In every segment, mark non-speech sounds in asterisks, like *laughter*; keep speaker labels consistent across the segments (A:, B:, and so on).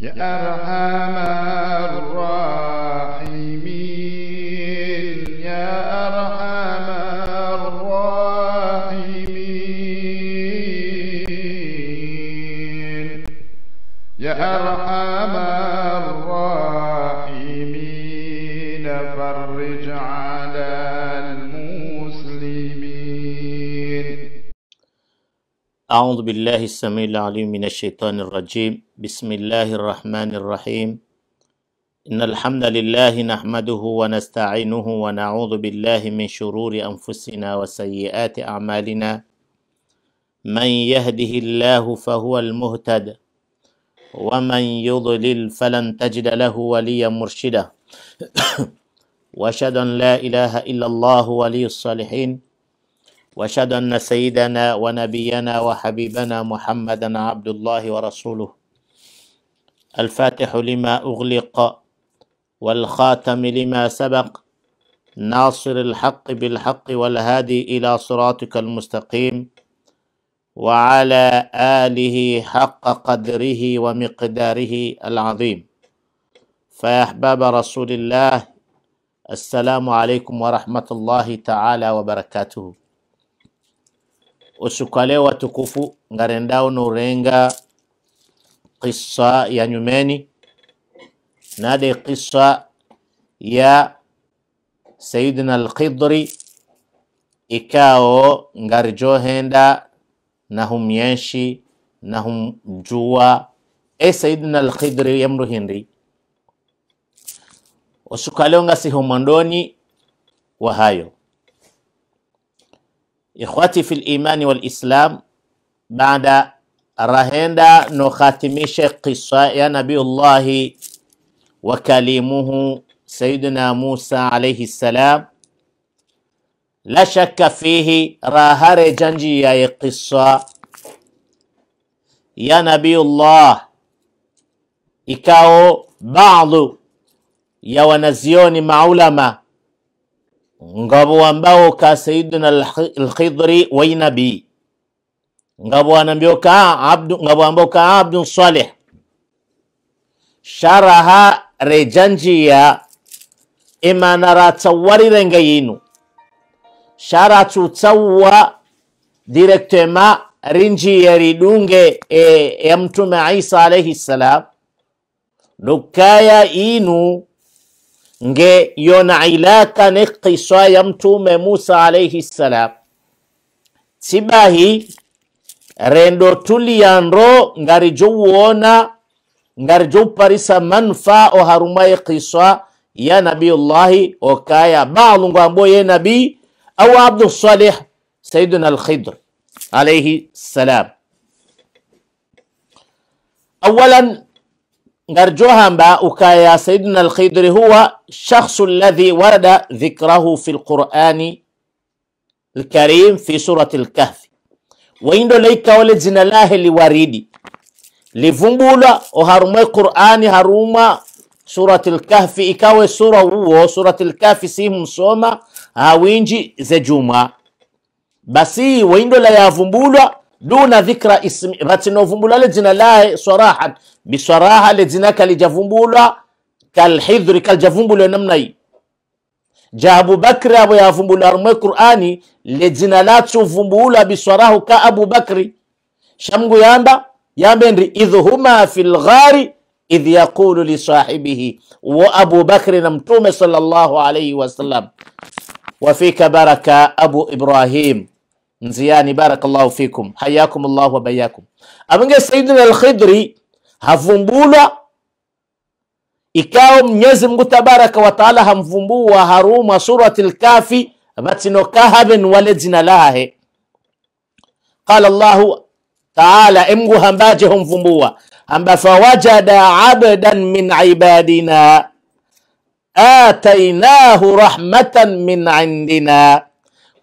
A: يا أرحم الراحمين أعوذ بالله السميع العليم من الشيطان الرجيم بسم الله الرحمن الرحيم إن الحمد لله نحمده ونستعينه ونعوذ بالله من شرور أنفسنا وسيئات أعمالنا من يهده الله فهو المهتد ومن يضلل فلن تجد له وليا مرشدا *coughs* وأشهد أن لا إله إلا الله ولي الصالحين واشهد ان سيدنا ونبينا وحبيبنا محمدا عبد الله ورسوله الفاتح لما اغلق والخاتم لما سبق ناصر الحق بالحق والهادي الى صراطك المستقيم وعلى اله حق قدره ومقداره العظيم فيا احباب رسول الله السلام عليكم ورحمه الله تعالى وبركاته usukale watukufu ngarendao nourenga qissa ya nyumeni nade qissa ya sayidina alkhidri ikao ngarijohenda nahumyenshi nahumjua e sayidina alkhidri yamru hindi usukaleo ngasihumandoni wahayo إخواتي في الإيمان والإسلام بعد رهندا نخاتمش قصة يا نبي الله وكلمه سيدنا موسى عليه السلام لا شك فيه راهر جنجي يا قصة يا نبي الله إكاو بعض يا ونزيوني معولما ngabo ambao ka sayyidina al-Khidri wa ngabo anambio ka abdu ngabo ambao ka abdu salih sharaha rejanjiya imanara rengayinu yinu tu tawwa directement rinji yaridunge e, eh, ya mtume Isa alayhi salam dukaya inu nge yona ilatane kisa ya mtume Musa alaihi salam sibahi rendo tuliyanro ngari jowona ngari jowparisa manfa o harumaye kiswa ya nabiyullahi okaya baalungu ambo ye nabi au abdu salih sayiduna alkhidr alaihi salam أولا نرجوها با أكايا سيدنا الخيدر هو الشخص الذي ورد ذكره في القرآن الكريم في سورة الكهف ويندو ليك ولزن الله لوريدي لفنبولا وهرما القرآن هرما سورة الكهف إكاوي سورة وو سورة الكهف سيهم سوما هاوينجي زجوما بسي ويندو لا يفنبولا دون ذكر اسم راتنو فنبولا لزن الله صراحة بصراحة لزنا كالجافومبولا كالحذر كالجافومبولا نمني جابو بكر أبو يافومبولا رمي قرآني لزنا لا تشوفومبولا بصراحة كأبو بكر شامغو يامبا يامبنري إذ هما في الغار إذ يقول لصاحبه وأبو بكر نمتوم صلى الله عليه وسلم وفيك بركة أبو إبراهيم نزياني بارك الله فيكم حياكم الله وبياكم أبنك سيدنا الخضري hafumbulwa ikao mnyezi mgu tabaraka wa taala hamfumbu wa haruma surati lkafi matino kahaben wale zinalahe kala allahu taala emngu hambaje homvumbua hamba fawajada abdan min ibadina atainahu rahmatan min indina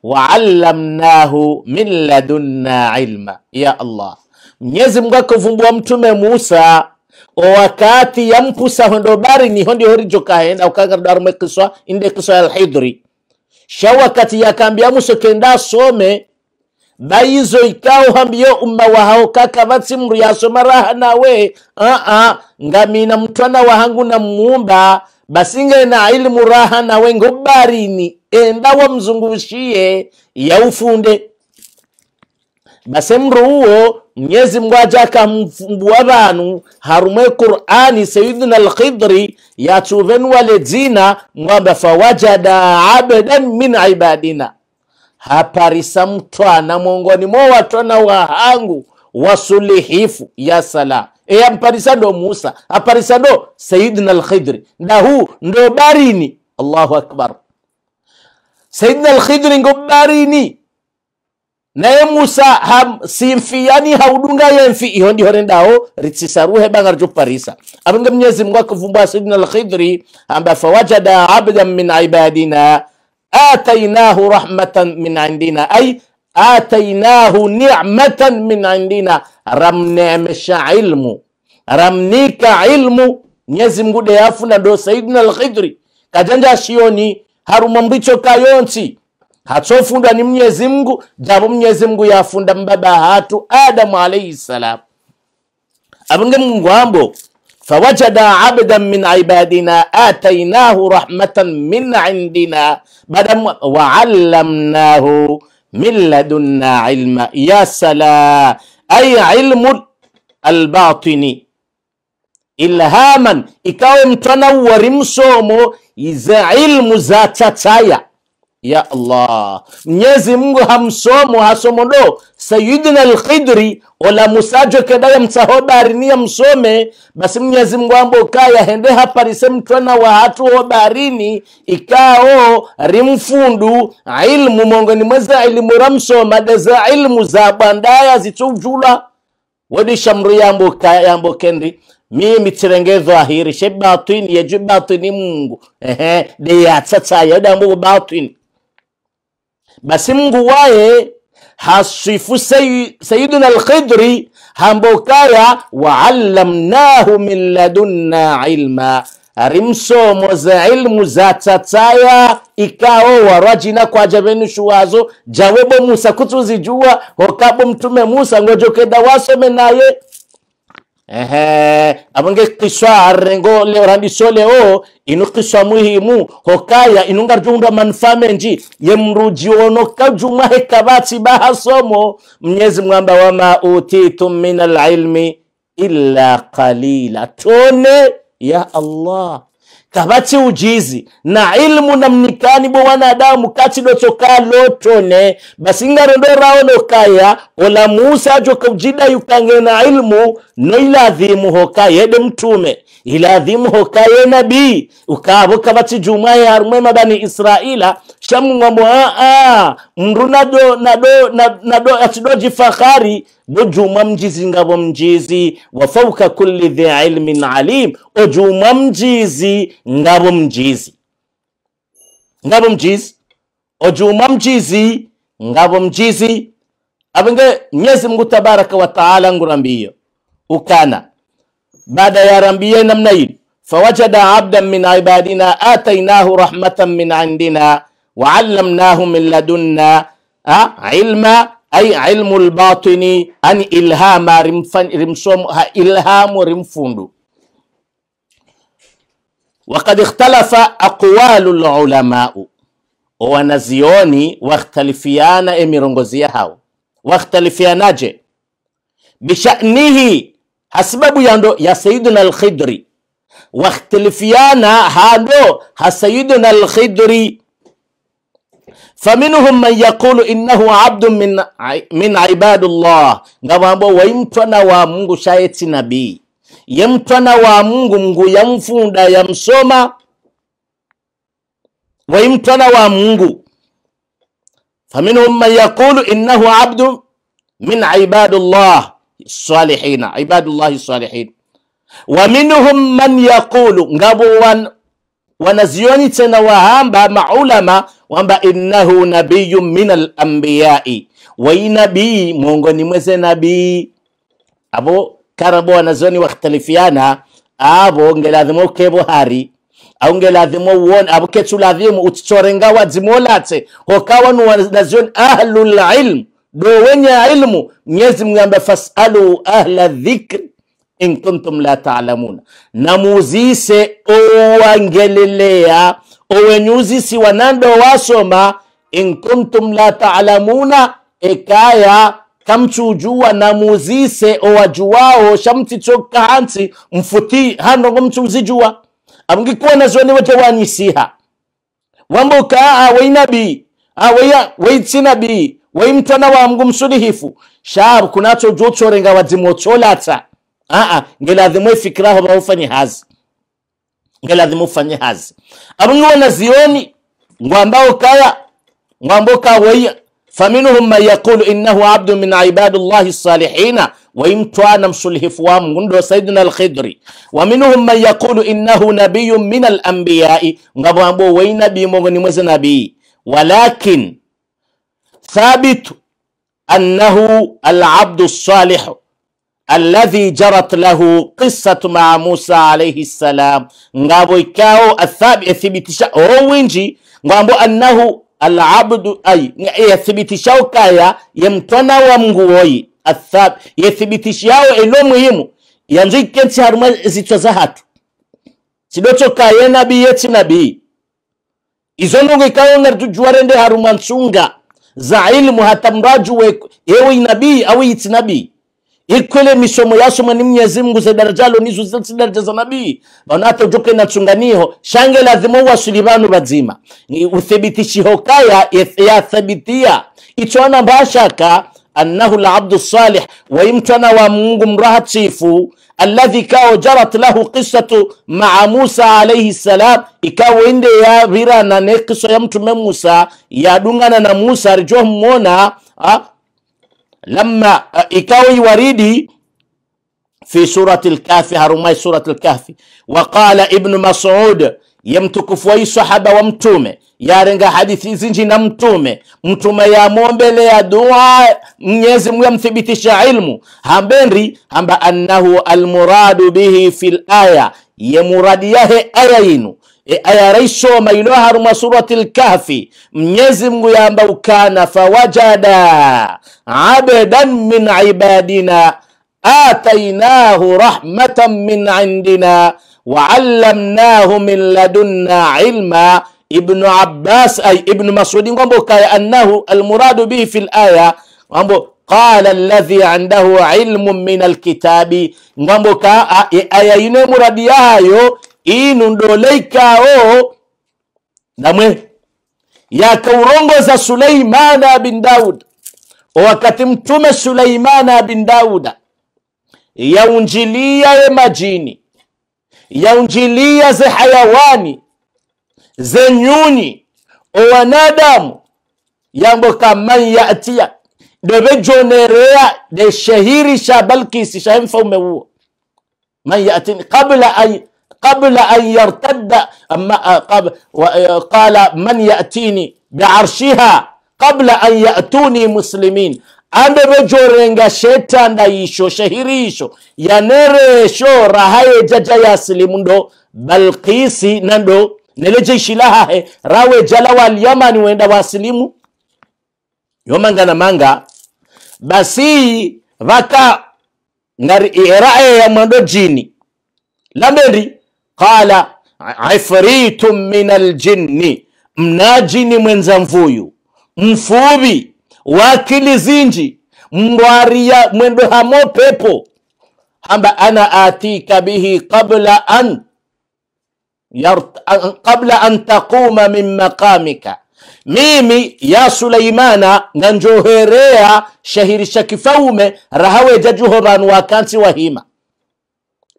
A: waallamnahu min ladunna ilma ya allah mnyezi mungu akavumbua mtume musa owakati yampusaho hondo bari niho ndiho rijokahenda ukangardarume kiswa inde kiswa alhidri sha wakati yakambia muso kenda asome baizo ikao hambiyo umma wahao kaka vatsimru yasoma raha nawe aa ngamina mtwana wahangu namuumba basinge na ilmu raha nawe ngobarini enda ya yaufunde basemuro uwo mnyezi mgwaja akamvumbua vanu harumwe qur'ani sayidina al-khidri wale dzina mwamba fawajada abadan min ibadina haparisa mtwana mwongoni mwa watwana wahangu wasulihifu ya sala eya mparisa ndo musa aparisa ndo sayidina al-khidri ndahu ndo barini allahu akbar sayidina al-khidri ngo barini naye musa simfi yani haudunga yemfi iho ndiho nendaho ritsisaruhe bangarjo parisa apange mnyezi mungu akavumbwa sayidina alkhidri amba fawajada abdan min ibadina atainahu rahmatan min indina ay atainahu nimatan min indina ramnemesha ilmu ramnika ilmu mnyezi mungu deyafuna ndo sayidina alkhidri kajanja shioni harumwa mbicho kayonsi Hatofundwa ni Mwenyezi jabu japo Mwenyezi ya funda mbaba hatu Adam alayhi salam. Abunge Mungu ambu, fawajada abda min ibadina atainahu rahmatan min indina badam wa waallamnahu min ladunna ilma ya sala ay ilmu albatini ilhaman ikawe mtana warimsomo, iza ilmu za chataya. ya Allah. Mnyezi Mungu hamsomo hasomodo Al-Khidri ola musajo kedaya ya msome basi Mnyezi Mungu ambo kaya hende hapa haparise mtwana wa hatu hobarini ikao rimfundu ilmu mongo ni mweza ilmu ramso madeza ilmu za bwandaya zitsujula wadi shamru ya kaya ya yambo kendi mi mitirengezo ahiri she batini yeju batini Mungu ehe ya yatsatsa yadambo batini basi mungu waye hasifu sayiduna alkhidri hambokaya waallamnahu min ladunna ilma ari msomo za ilmu za tataya ikao warajina kwa javenushu shuwazo jawebo musa kutuzijua hokabo mtume musa ngojokeda wasome naye Ehe, abonge kiswa arengo le randiso leo inu kiswa muhimu hokaya inunga junda manfame nji ye mruji ono kajuma hekabati baha somo mnyezi mwamba wama utitum min alilmi illa qalila tone ya Allah kabati ujizi na ilmu na mnikani bo wanadamu kachidochoka lotone basingarondoraaonokaya ola musa ajokujida yukange na ilmu noiladhimu yede mtume iladhimu hokaye nabii ukavo kabati juma yarumwema bani israila shamng'wamo aa mndu nado nado nado achidoji fakhari bojuma mjizi ngavo mjizi wa fauka kulli dhi ilmin alim ojuma mjizi ngabo mjizi ngabo mjizi ojuma mjizi ngabo mjizi abenge Mwenyezi Mungu tabaraka wa taala ngurambiyo ukana baada ya rambie namna hii fawajada abdan min ibadina atainahu rahmatan min indina waallamnahu min ladunna ilma ay ilmu lbatini an ilhama rimson ilhamu rimfundu Wakad ikhtalafa aqwalu lulamau, wanazioni wakhtalifiana emirongozi yao. Wakhtalifianaje? bishanihi hasibabu yando ya sayidina alkhidri, wakhtalifiana hando hasayidina alkhidri. faminhum man yaqulu innahu abdun min, min ibadillah, ngawambo waimtwana wa Mungu shayeti nabii ye mtwana wa mungu mngu yamfunda yamsoma wayi mtwana wa mungu faminhum man yaqulu innahu abdu min ibadullah salihina ibadullahi salihin wa minhum man yaqulu ngabo wan, wanazioni tena wahamba maulama wamba innahu nabiyu min alambiyai wai nabii mwongoni mweze nabii abo kana wanazoni wakhtalifiana abo ngelazima ukebo hari au ngelazima uone abo ketsu lazimu utichorenga wadzimolatse hokawa nuwa nazoni ahlul ilm do wenye ilmu nyezi mngamba fasalu ahla dhikri in kuntum la taalamuna namuzise owangelelea owenyuzisi wanando wasoma in kuntum la taalamuna ekaya kamcujuwa namuzise owajuwawo shamticho kahansi mfuti hano ngo mcuzijuwa amgikuona zone wote wanisiha wambuka awei ah, nabii aweya ah, weitsi ah, nabii weimtana wangu msulihifu shab kunacho jutsorenga wadzimotsolata aa ngelazima ifikiraho baufanye hazi ngelazima ufanye hazi amngiwona zioni ngwambao kaya ngwambao kaweya فمنهم من يقول إنه عبد من عباد الله الصالحين مسلح فوام وندو سيدنا الخدري ومنهم من يقول إنه نبي من الأنبياء نبوامبو نبي مغني نبي ولكن ثابت أنه العبد الصالح الذي جرت له قصة مع موسى عليه السلام نبو كاو الثابت ثبت شاء وينجي نبو أنه alabdu ay yathibitishao kaya yemtwana wa mnguwoyi yethibitishao ilo muhimu yanzikensi haruma zitwa za hatu sidocho kaya nabi yeti nabi izo ndungu ikayo ngaritujuwarende haruma nsunga za ilmu hata mraju we ewe nabii au yiti nabii ikwele misomo yasomwa ni mnyezi mungu zidarajalo nizo zose daraja za nabii banato joke na chunganiho shange lazima uwasili sulibanu bazima ni uthibitishiho kaya yathabitia icho ana anahu la abdu salih wa imtana wa mungu mraha mrahatifu aladhi kao jarat lahu kisatu maa musa alaihi salam ikawo inde ya vira na nekiso ya mtume musa yadungana na musa rijuwa mwona ah, uh, ikawa iwaridi fi surati lkafi harumai surati lkafi waqala ibnu masud ye mtukufu wai sahaba wa mtume yarenga hadithi zinji na mtume mtume yamwombelea dua mnyezi mu yamthibitisha ilmu hambenri hamba annahu almuradu bihi fi laya ye muradi yahe aya yinu E, aya raisoma iloharuma surati lkahfi Mwenyezi Mungu yamba ukana fawajada abadan min ibadina atainahu rahmatan min indina waallamnahu min ladunna ilma Ibnu Abbas ay Ibnu Masudi ngombo kaya annahu almuradu bihi fi laya ngombo qala alladhi indahu ilmu min alkitabi ngombo ka aya ine muradi yayo inundoleykaawo namwe yakaurongoza Suleimana bin dauda wakati mtume Suleimana bin Dauda yaunjilia ye majini yaunjilia ze hayawani ze nyunyi owanadamu yamboka man yatia devejonerea sha Balkisi shahe mfaume huo man yatini kabla an قبل أن يرتد قال من يأتيني بعرشها قبل أن يأتوني مسلمين andevejorenga shetanda isho shahirisho yaneresho rahaye jaja yasilimu ndo balkisi nando nelejishilahahe rawe jala walyamani wenda wasilimu yomanga na manga basi vaka ngari irae ya mwando jini lambendi qala ifritu min aljinni, mnajini mwenza mvuyu, mfubi wakili zinji mrwaria mwendo hamo pepo hamba ana atika bihi qabla an qabla an taquma min maqamika mimi ya Sulaimana nanjoherea shahirisha kifaume rahaweja juhoranu wakansi wahima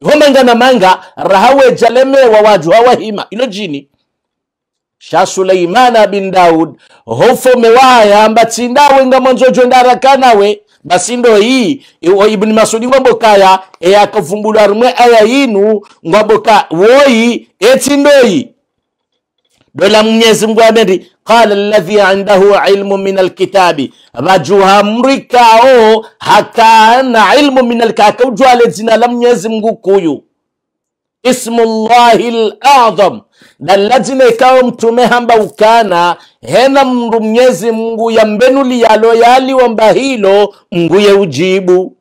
A: homangana manga rahawe jaleme wa waju hima ilo jini sha sulaimana bin daud hofo waya ambatsindawe nga mwanzo jondarakanawe basi ndo iyi ibni masudi ngwabokaya eyakavumbulwa rumwe aya yinu ngwaboka woyi etsindoyi dola mwenyezi mungu aneri qala alladhi indahu ilmu min alkitabi vajuhamrikao hakana ilmu min akakujwale zina la mwenyezi mungu kuyu ismu ismullahi ladham dalla dzina ikawa mtume hamba ukana hena mndu mnyezi mungu yambenuliyalo yaliwamba hilo mnguye ujibu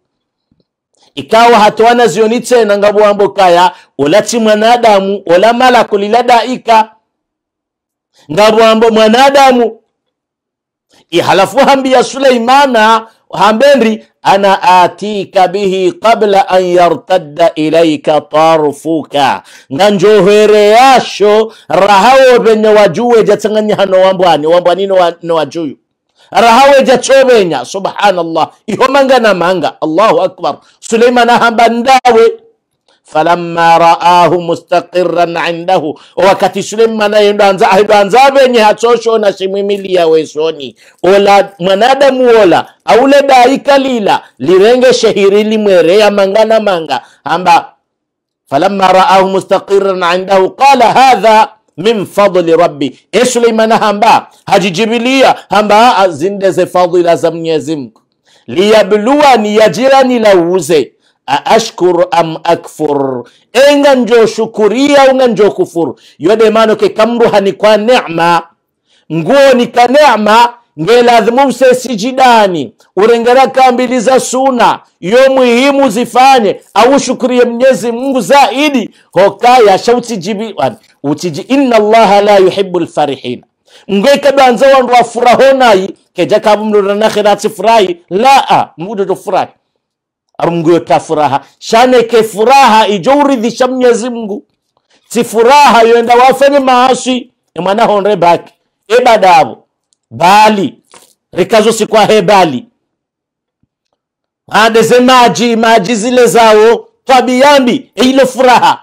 A: ikawa hatoana zioni tena ngabwambo kaya ola ti mwanadamu ola malakuliladaika nga bwamba mwanadamu ihalafu hambiya suleimana hambendri ana atika bihi kabla an yartadda ilaika tarufuka nganjohere yasho rahawe venye wajue jatsanganya hano wambwani wambwani no wajuyu rahawe jachobenya subhanallah ihomanga na manga allahu akbar suleimana hamba ndawe falamma raahu mustaqiran indahu wakati suleimani ahindoanza venye hachosho na shimwimilia wesoni ola mwanadamu ola aule daikalila lirenge shehiri limwereya manga na manga amba falamma raahu mustaqiran indahu qala hadha min fadli rabbi e suleimana hamba hajijibilia hamba zinde ze fadhila za mwenyezi mungu liyabluwani yajirani lauze aashkur am akfur enga njo shukuria unga njo kufuru yode ke kamru hani kwa nema nguo ni ka nema ngeladhimumse sijidani urengera kambili za suna yo muhimu zifanye au shukurie mnyezi mungu zaidi hokaya shautijibiwan utiji inna allaha la yuhibu lfarihina ngwekabanza wandu wafurahonai kejakabumluranakhirati furahi laa mudotofurahi arumgweta furaha shaneke furaha ijo uridhisha mnyezi Mungu si furaha yoenda wafanye maasi emwana honre baki ebadavo bali rikazo sikwa hebali adeze maji maji zile zao twabiyambi eilo furaha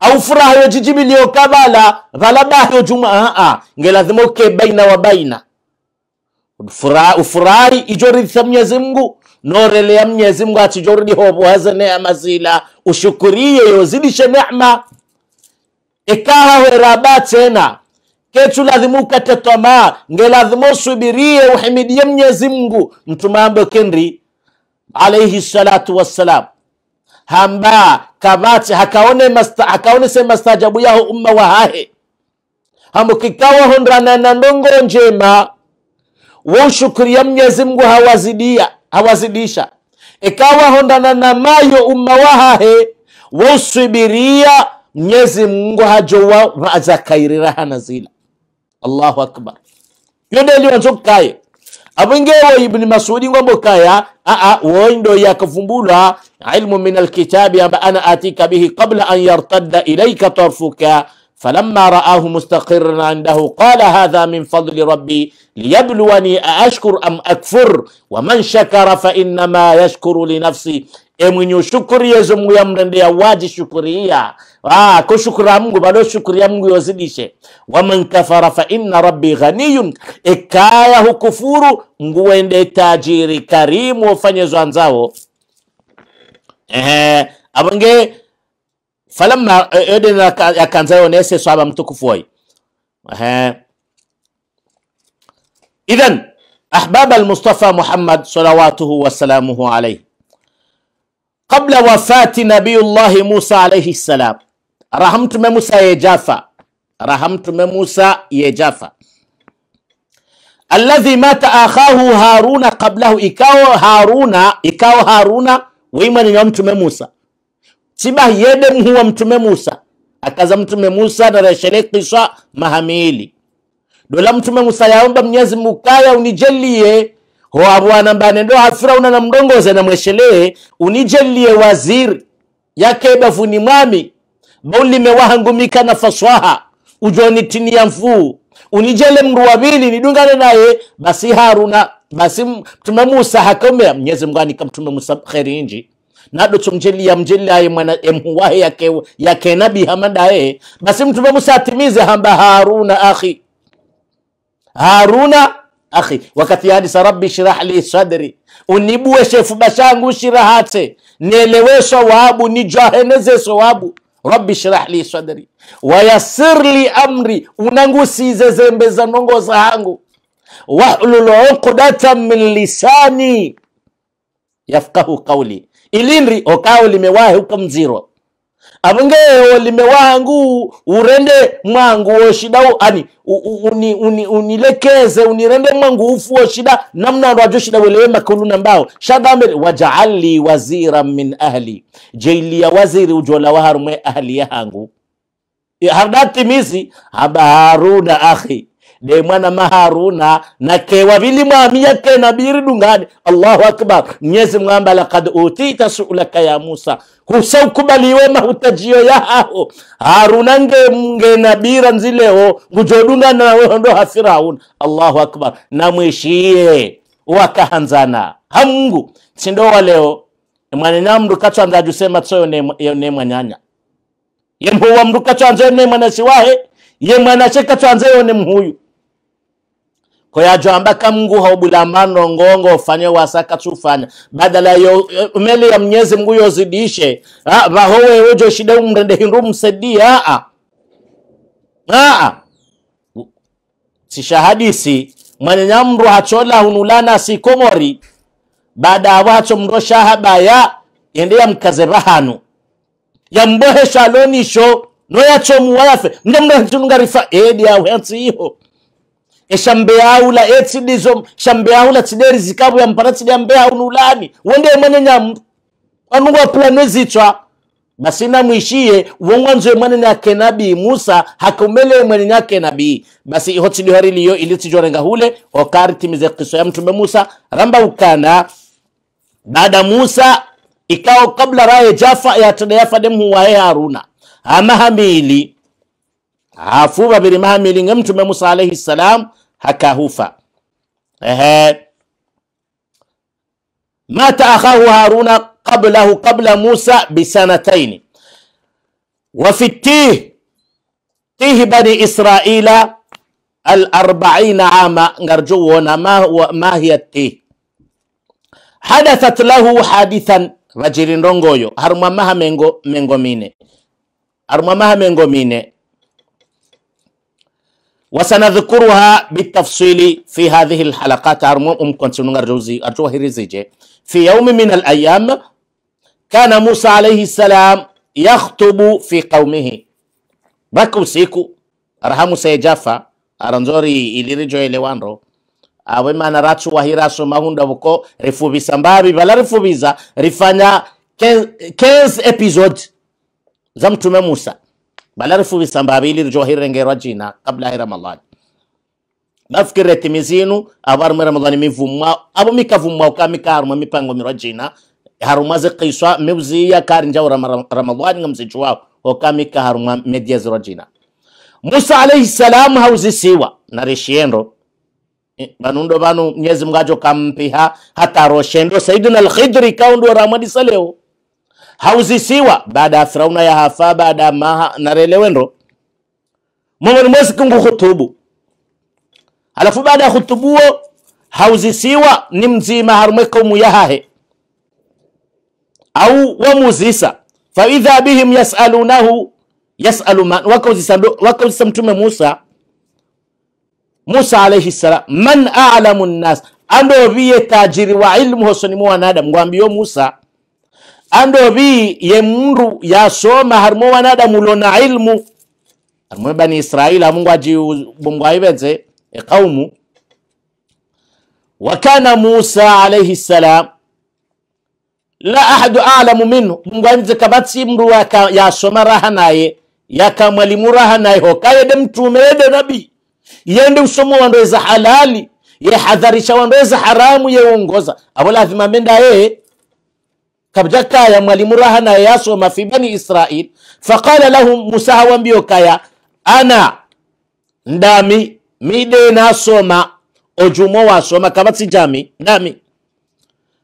A: au furaha yojijibilio kavala valabayo juma a ah, ah, ngelazima uke baina wa baina ufurahi ijoridhisha mnyezi Mungu norelea Mwenyezi Mungu achijorudi hobohaze neema zila ushukurie yozidishe neema ikaha weraba tena kechu lazimu ukate tamaa nge lazimu usubirie uhimidie Mwenyezi Mungu mtume ambo kenri alaihi salatu wassalam hamba kabati hakaone masta hakaone se mastajabu yaho umma wahahe hamu kikawa hondrana na ndongo njema wo shukuria mnyezi Mungu hawazidia awazidisha ekawahondana namayo wahahe wosubiria mnyezi mungu hajowa hana zila allahu akbar yodeliwanzokaye avingewo ibni masudi ngombokaya aa woindo yakavumbula ilmu min alkitabi amba ana atika bihi qabla an yartadda ilaika tarfuka falamma raahu mustaqiran indahu qala hadha min fadli rabbi liyabluwani aashkur am akfur waman shakara fainnama yashkuru linafsi emwenye ushukurie zomungu yamrendea shukuria ah, kushukura mungu shukuria mungu yozidishe waman kafara faina rabbi ghaniyun ikaya e hukufuru mungu wende tajiri karimu wofanye zwanzawo ehe abange فلما أدنى كان زي ونسي صعب متكفوي ها إذن أحباب المصطفى محمد صلواته وسلامه عليه قبل وفاة نبي الله موسى عليه السلام رحمت موسى يجافا رحمت موسى يجافا الذي مات أخاه هارون قبله إكاو هارون إكاو هارون ويمن يوم موسى tibahi yede mhuwa mtume Musa akaza mtume Musa naresherekiswa mahamili dola mtume Musa yaomba Mnyezi mukaya unijelie hoabwanambanedoha Firauna na namweshelee unijelie waziri yake bafuni mwami baulimewahangumika na faswaha ya mfuu unijele mndu wawili nidungane naye basi Haruna basi mtume Musa hakomea Mnyezi Mungu anika mtume Musa kheri inji nado chomjeli ya mjeli aye mwana emhuwahe yake yake nabi hamada ye basi mtu vamusa atimize hamba haruna akhi haruna akhi wakati hadisa rabbi shrah li sadri unibue shefu bashangu shirahate nielewesha ni jaheneze sawabu rabbi shirah li sadri wayassir li amri unangusize zembe za nongo za hangu wahlul uqdatan min lisani yafqahu qawli ilindri okao limewahe ukamzirwa avungeho limewahangu urende mwangu woshida ani uni, uni, unilekeze unirende mwangu ufu woshida namna rwajo shida welewe makuluna mbao shadhamere wajaali wazira min ahli ya waziri ujola waharumwe ahli yahangu hardati misi haba haruna akhi de mwana maharuna na kewa nake wavili ke nabiri dungani allahu akbar mnyezi mwamba lakad utita suulaka ya musa husaukubaliwe mahutajiyo yaho haruna nge, nge nabira nzileho ngujodungana nawehondo ha firaun allahu akbar na namwishiye wakahanzana hamungu sindowa leo mwanena mndu kachanza jusema tsoyo ne mwanyanya yemhuwa mndu kachanza ne mwanasiwahe ye mwanashe kachanza yone mhuyu jamba ambaka Mungu haubulamano ngongo ufanye wasaka tufanya badala yo meli ya Mwenyezi Mungu yozidishe vahowe ujo shida umrende hindu msedi a a sishahadisi mwanyenyamru hachola hunulana sikomori baada awo hacho mndo shahabaya endeya mkaze no yambohe shalonisho noyachomuwayafe mndo mndo rifa edia awensi iho etidizo etsidizo eh, shambeyaula tsideri zikabu tidi tsidyambeyaunu ulani wende emwene nyamu wanungu apulanwe zitswa basina mwishiye wongwanzo emwanene akenabi musa hakumele emwanene akenabi basi iho tsidihariliyo ili tsijorenga hule okari timize kiso ya mtume musa ramba ukana baada musa ikao kabla raye jafa yatada yafade mhuwahe haruna amahamili hafu babiri mahamili nge mtume musa alaihi salamu hakahufa. Ehe, mata akhahu Haruna qablahu qabla Musa bisanataini wa fi tih tih bani Israila alarbaina ama ngarju wona ma, ma hiya tih hadathat lahu hadithan vajirinrongoyo harumwamaha mengo mengo mine harumwamaha mengo mine wasanadhkuruha bitafsili fi hadhihi lhalaqat armo fi yaumi min alayam kana musa alaihi salam yakhtubu fi qaumihi baka usiku araha musa ejafa aranzori ilirijoelewando awe mana rachu wahiraso mahunda buko rifubisa mbabi bala rifubiza rifanya 15 episode za mtume musa balarfu bisambabili johirengero jina kabla ya ramadhani bafukire timizinu abar mu ramadhani mivumwa abo mikavumwa ukamikaruma mipango miro jina harumwa ziqiswa karinja ura ramadhani ngamzichu okamika harumwa media ziro musa alayhi salam hauzisiwa narishiendo banundo banu mnyezi mgajo kampiha hata roshendo saidina alkhidri kaundu ramadi saleo hauzisiwa baada ya firauna ya hafa baada ya maha narelewendo momoni mwezi kungu khutubu alafu baada ya hutubuo hauzisiwa ni mzima harumwe kaumu yahahe au wamuzisa faidha bihim yasalunahu yasalu man wakauzisa mtume musa musa alaihi salam man alamu nnas ando viye tajiri wa ilmu hosoni mu wanadamu ngwambiyo musa andobi ye mndu yasoma harmo wanadamu ulona ilmu harimo bani israeli amungu aji mungu aivenze ekaumu wakana musa alaihi salam la ahadu alamu minhu mungu aivenze kabatsi ya yasoma raha naye yakamwalimu raha naye hokayede mtume yede nabi yende usomo wandoeza halali yehadharisha wandoeza haramu ungoza abola lazima menda yeye kabja kaya mwalimu raha naye yasoma fi bani israil faqala lahum musa hawambio kaya ana ndami mide nasoma ojumo wasoma kabatsi jami ndami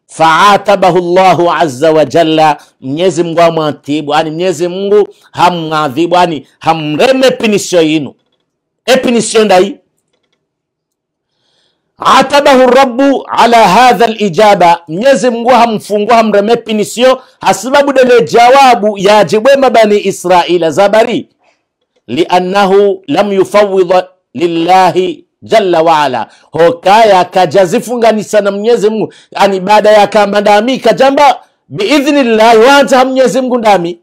A: faatabahu llahu azza wa jalla mnyezi mngu amwantibu ani mnyezi mngu hamwadhibu ani hamreme pinisio yinu epinisio ndai atabahu rabbu ala hadha lijaba, mnyezi Mungu hamfungua hamremepi sio hasibabu dele jawabu yajibwema bani Israila zabari liannahu lam yufawidha lillahi jalla waala hokaya kajazifunganisa na mnyezi Mungu ani baada ya kama ndami kajamba biidhnillahi wanza ha mnyezi Mungu ndami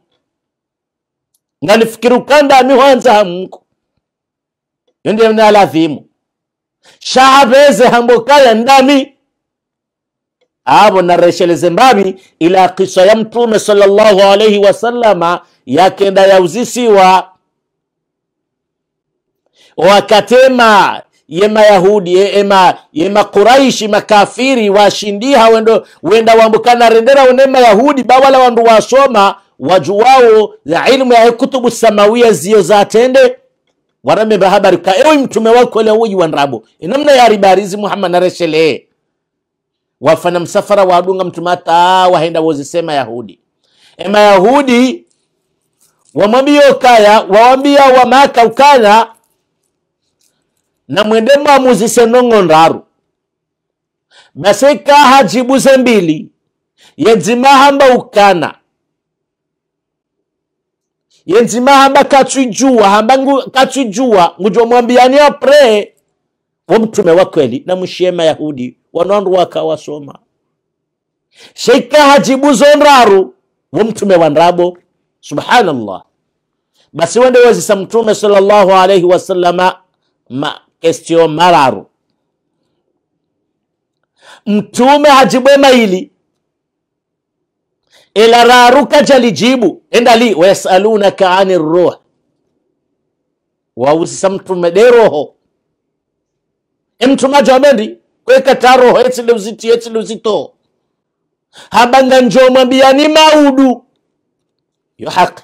A: nganifikiri ukandami wanza ha Mungu yo ndio shahabeze hambokaya ndami abonaresheleze mbami ila kisa ya mtume sallallahu alaihi wasallama yakenda yauzisiwa wakatema yemayahudi yema, yema makafiri washindiha wendo wenda wambukana rendera une mayahudi bawala wandu wasoma wajuwao ya ilmu ya kutubu samawia zio zatende warame bahabari ka ewe mtume wako leo uyi wanrabo inamna ya ribarizi muhammad nareshele wafana msafara wadunga mtumata wahenda wozisema yahudi ema yahudi wamwambia kaya wawambia wamaka ukana namwende mwamuzise nongo ndaru jibu hajibuze mbili yedzimaha ukana yenzima hamba katswijua hamba katswijua ngujo mwambiani apre wo mtume wa kweli na mshie mayahudi wanandu wakawasoma sheika hajibu zonraru wo mtume wa nrabo subhanallah basi wende wezisa mtume sallallahu alaihi wasalama ma mararu mtume hajibwe maili ila raruka lijibu endali wayasalunaka ani ruh wausa mtumede roho emtumajo abendi roho etsile uziti etsile uzito habanga njo maudu yo hak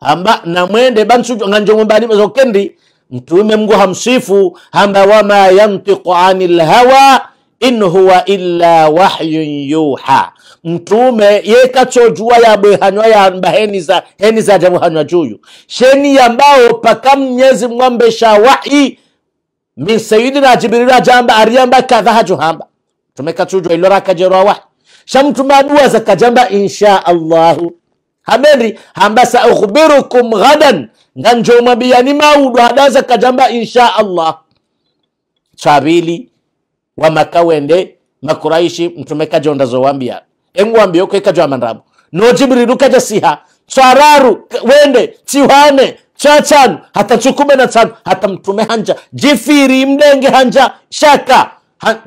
A: hamba namwende bansujo nganjo mazokendi mtume mngu hamsifu hamba wama yantiku ani lhawa in huwa illa wahyun yuha mtume yekachojua yabwehanywa yamba za heniza hanywa juyu sheni yambao paka mnyezi mwambesha wahi min sayidina jibril ajamba ariamba kadha hajuhamba mtume kachujwa ilora kajerwa wahi shamtume adua kajamba insha allahu hameri sa ukhbirukum ghadan nganjomwambiyani maudu hadaza kajamba insha allah chabili wa makawende makuraishi mtume kajonda zowambia engwambia uko ikajwa mandabu nojibiriru kaja siha chararu wende chihane tswatsanu hata chukume na tsanu hata mtume hanja jifiri mdenge hanja shaka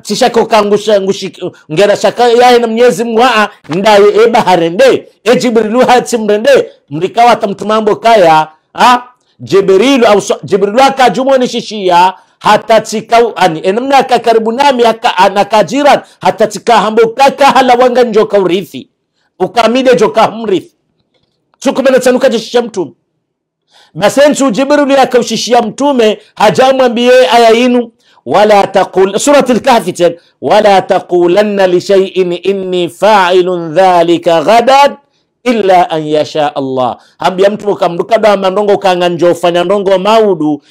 A: tishaka ukangusha ngushi ngera shaka yaye na mnyezi mwaa ndaye eba harende e, e jibrilu hati mrende mrikawa hata mtumambo kaya ha jibrilu au jibrilu akajumwa ni shishia hatatsikau ani enamna ka nami na kajiran hatatsika hambo kaka halawanga njoka urithi ukamide joka mrithi sukumena tsanuka jishisha mtume basensu jibril yakaushishia mtume hajamwambie aya inu wala taqul surat al-kahf tena wala taqulanna li shay'in inni fa'ilun dhalika ghadan illa an yasha Allah habia mtu kamrukada manongo kanganjo fanya ndongo maudu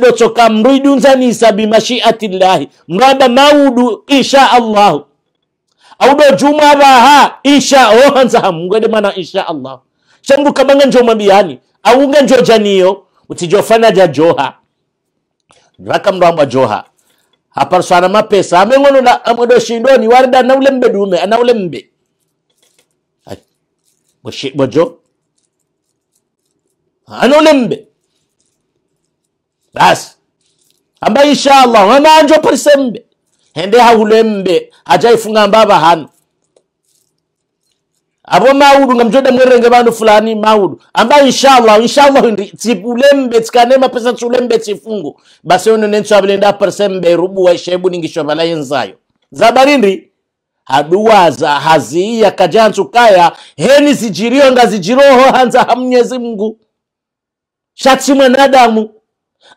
A: docho choka nzani sabi mashiati atillahi mrada maudu insha Allah audo juma baha insha ohanza mungode mana insha Allah shambu kabanga njo mabiani aunga njo janiyo utijofana ja joha raka mramba joha hapa sana mapesa amengono na amwedo shindoni warda na ule mbedume na ule bojo anolembe bas amba inshallah anjo parisembe hende haulembe hajaifunga mbaba hano abo maudu nga mjoda mwerenge bandu fulani maudu amba inshallah inshallah ndi tibulembe tikanema pesa tulembe tifungu basi ono nenso abilenda parisembe rubu wa shebu ningisho balayenzayo zabarindi haduwaza haziiya kajanzu kaya heni zijiriyo ngazijiroho hanza ha mnyezi mngu shatsi mwanadamu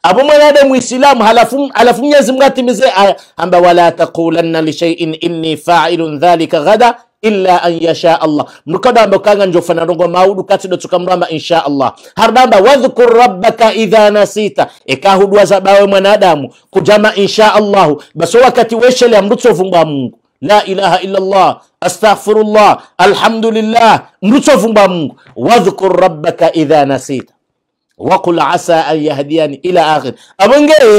A: apo mwanadamu isilamu halafu, mnyezi mngu atimize aya amba wala taqulanna lishaiin inni failun dhalika ghada illa an yasha allah amba kanga njofana rongo maudu kati do katido tukamramba insha allah harda amba wadhkur rabbaka idha nasita eka ekahudwa zabawe mwanadamu kujama insha allahu baso wakati weshele amrutsovumbwa mungu لا إله إلا الله أستغفر الله الحمد لله نصف بامو واذكر ربك إذا نسيت وقل عسى أن يهديان إلى آخر أبن جاي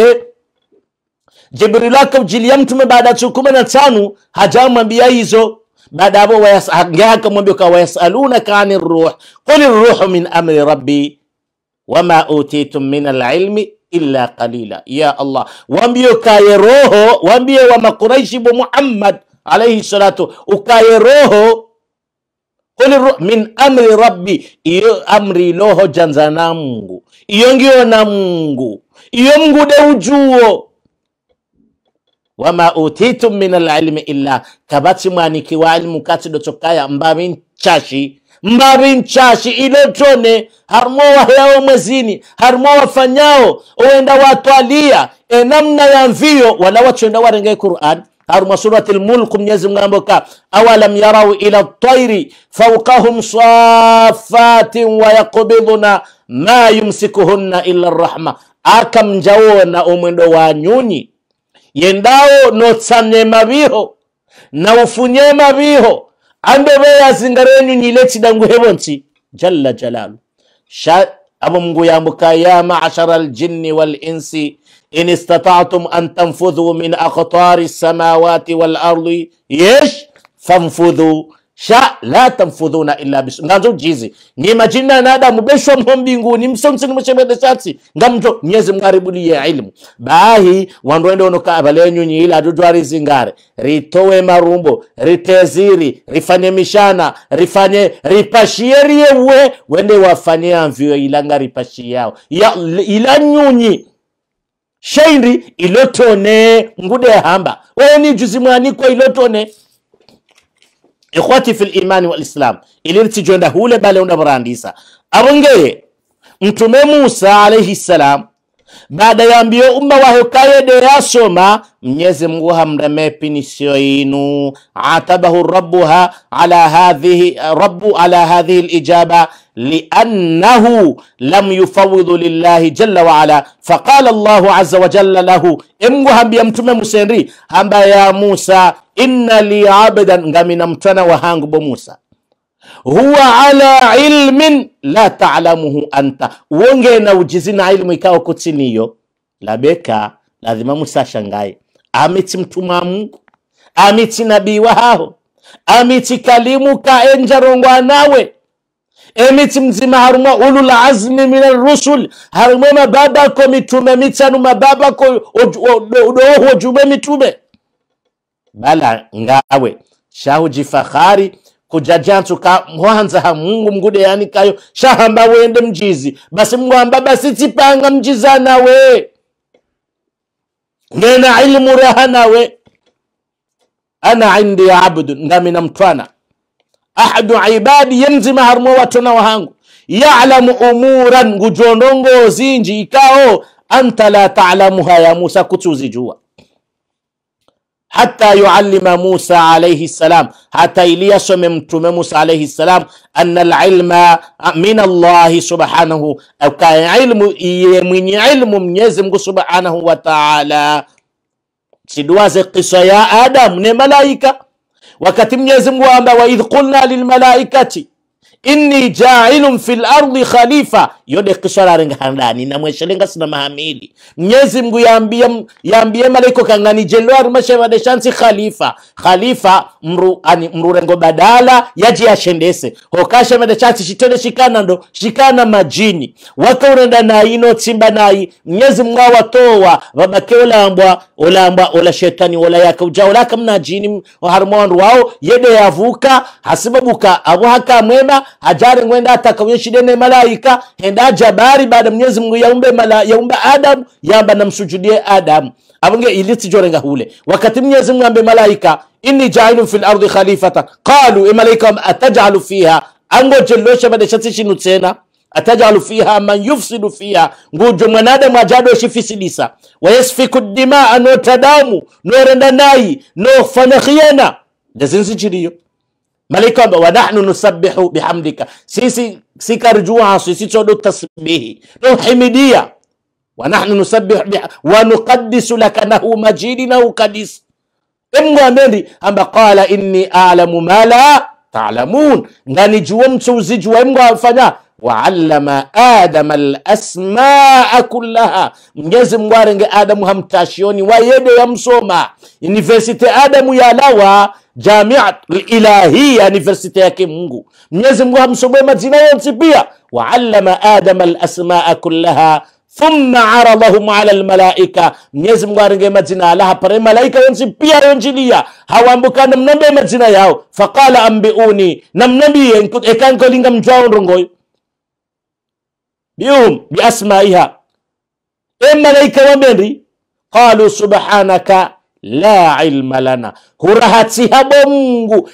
A: جبريل جليم تم بعد تشوكم أنا تانو هجام بيايزو بعد أبو ويس أجاكم بيوكا ويسألونك عن الروح قل الروح من أمر ربي وما أوتيتم من العلم إلا قليلا يا الله وأمبيوكا يروحو وأمبيو وما قريش بمحمد alaihi salatu, ukaye roho kuli min amri rabbi, iyo amri ilohojanza na Mungu, iyo ngiyo na Mungu, iyo de ujuo wama utitum min alilmi illa kabatsi mwanikiwa alimu katsi dotsokaya mbabi nchashi mbabi nchashi ilo tone harimo waheyao mwezini harimo wafanyao owenda watwalia enamna ya mvio wala enda warenge Qur'an haruma suratul mulk mwenyezi Mungu anamboka awalam yarau ila tairi fawqahum safatin wayaqbidhuna ma yumsikuhunna illa rahma akamjaona umwendo wa nyunyi yendao notsanema biho na ufunyema biho ambe beyazingare nyunyi lechidangu hebonchi jalla jalalu sha abo mungu yambuka ya maashara aljinni wal insi in istata'tum an tanfudhu min aqtari samawati wal ardi yesh fanfudhu sha la tamfudhuna illa bis nganzo jizi ni majina na adam beshwa mho mbinguni ni mshebede chatsi ngamto nyezi mgaribu ya ilmu bahi wandwende onoka abale nyunyi ila dudwari zingare ritowe marumbo riteziri rifanye mishana rifanye ripashie riyewe wende wafanye amvyo ilanga ripashi yao ya, ila nyunyi shairi ilotone ngude hamba ni juzi mwaniko ilotone ikhwati fi limani walislam ilirti jwenda hule bale unda murandisa abongeye mtume musa alaihi salam baada ya mbio umma hukaye de yasoma mnyezi mngu hamreme pinisio inu. atabahu rabuha ala hathihi. rabu ala hadhihi lijaba liannahu lam yufawidhu lillahi jalla waala faqala llahu aza wajalla lahu emgu hambia mtume musenri hamba ya musa inna li abdan na mtwana wahangu bo musa huwa ala ilmin la talamuhu anta wonge na ujizi na ilmu ikawa kutiniyo labeka lazima musa shangaye amiti mtuma mungu amiti nabii wahaho amiti kalimu kaenjarongwa nawe emiti mzima harumwa ulul azmi minal rusul mababa ko mitume mitanu mababako doho jume mitume bala ngawe shahuji fakhari kuja ka mwanza ha mungu mgude yani kayo shahamba wende mjizi basi mwamba basi tipanga mjizana we ngena ilmu raha nawe ana indi abdu ngamina mtwana أحد عبادي ينزم هرمو وهانغو يعلم أمورا جونونغو زينجي كاو أنت لا تعلمها يا موسى كتوزي جوا حتى يعلم موسى عليه السلام حتى إليسو ممتوم موسى عليه السلام أن العلم من الله سبحانه أو كان علم من علم من يزمك سبحانه وتعالى سدوازي قصة يا آدم نملايكا wakati Mwenyezi Mungu amba wa idh qulna lilmalaikati inni ja'ilun fil ardi khalifa yode ringa handani na namweshelenga sina mahamili mnyezi mgu yambie yambie malaiko kangani jelwari mashevade wadeshansi khalifa khalifa mru ani mrurengo badala yaji ashendese shendese hokashe wadeshansi shitone shikana ndo shikana majini waka urenda na wakaurenda naino tsimba nayi mnyezi mngu awatowa ambwa ula ambwa ula shetani ula yaka uja olaka mna jini harumawandu wao yede yavuka hasibabuka abu haka mwema hajare ngwenda atakawye shidene malaika henda ndaja bari baada mwenyezi mungu yaumbe mala yaumba adam yamba namsujudie adam adamu ilitsi jorenga hule wakati mwenyezi mungu ambe malaika inni jailun fil ardi khalifata qalu e malaika atajalu fiha ango angojellosha badeshati shinu tsena atajalu fiha man yufsidu fiha ngujo mwanadamu ajado shifisidisa wayasfiku dima anota damu norenda nai nofanya khiana ndezinzi chiriyo malaika wa nahnu nusabbihu bihamdika, sisi si karjua haso sisi do tasbihi do himidia wa nahnu nusabbihu wa nuqaddisu laka nahu majidina ukadis emgo amendi amba qala inni a'lamu ma la ta'lamun, ngani juwa mtuzijua emgo afanya waallama adama alasmaa kullaha mnyezi mngwarenge adamu hamtashioni wayede yamsoma university adamu yalawa Jamiat Ilahia university yake Mungu. Mwenyezi Mungu amsomee majina yote pia, waallama adama alasmaa kullaha thumma aradahum ala almalaika. Mwenyezi Mungu arenge majina alaha pare malaika yonsi pia yonjilia hawambuka namnambe majina yao faqala ambiuni namnambiye ekankolinga mjwao ndongoyo bihum biasmaiha e malaika wamendi qalu subhanaka la ilma lana hurahatsiha mungu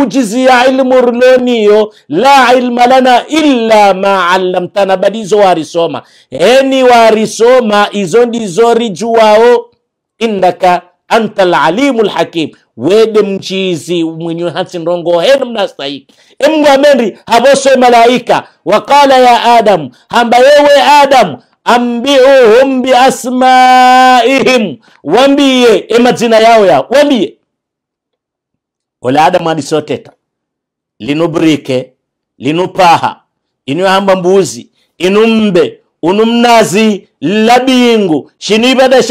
A: ujizi ya ilmu rloniyo la ilma lana illa ma allamtana badizo warisoma heni warisoma izo ndizo innaka anta lalimu lhakim wede mchizi mwenye hatsi ndongo heni mnastahiki emngu amenri havoswe malaika wakala ya adamu hamba yewe adamu ambiuhum biasmaihim, wambie e majina yao yao wambie olaadama alisoteta linubrike linupaha inuhamba mbuzi inumbe unumnazi labingu shinibada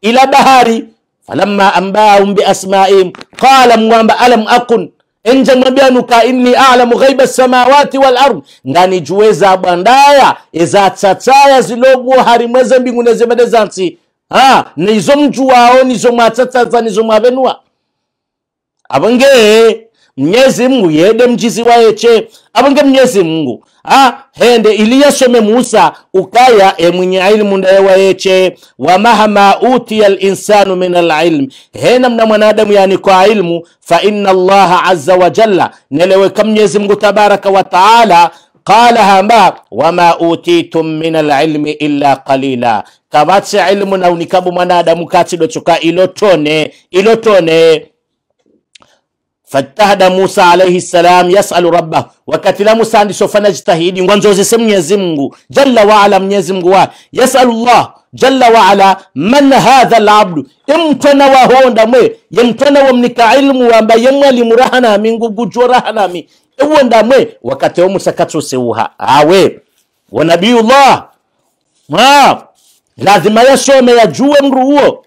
A: ila bahari falamma ambahum biasmaihim qala mwamba alam akun enjanabiyanu ka inni alamu ghaiba samawati wal ard nganijuweza bwandaya ezatsatsaya zilobwo harimweze mbingu nezemene zansi ha nizo mjuwawo nizo mwatsatsadza nizo mwavenuwa apo mnyezi mngu yede mjizi eche abonge mnyezi mngu ha hende iliyasome musa ukaya e mwenye ilmu ndaye wayeche wamahama utiya linsanu min alilmi hena mna mwanadamu yani kwa ilmu fa inna allaha aza wajalla neleweka mnyezi mngu tabaraka wa taala qala hamba wama utitum min alilmi illa qalila kabatse ilmu naunikabu mwanadamu katsidochoka ilotone ilotone fatahada musa alayhi salam yasalu rabbah wakati la musa andisofanya jitahidi ngwanzozese Mwenyezi mungu jalla ala Mwenyezi mungu wa yasalu Allah jalla ala man hadha labdu imtona wahondamwe wa mnika ilmu wamba yemwalimu rahanami ngugujo rahanami iwondamwe wakati wa musa katsosewuha awe ma lazima yasome yajuwe mndu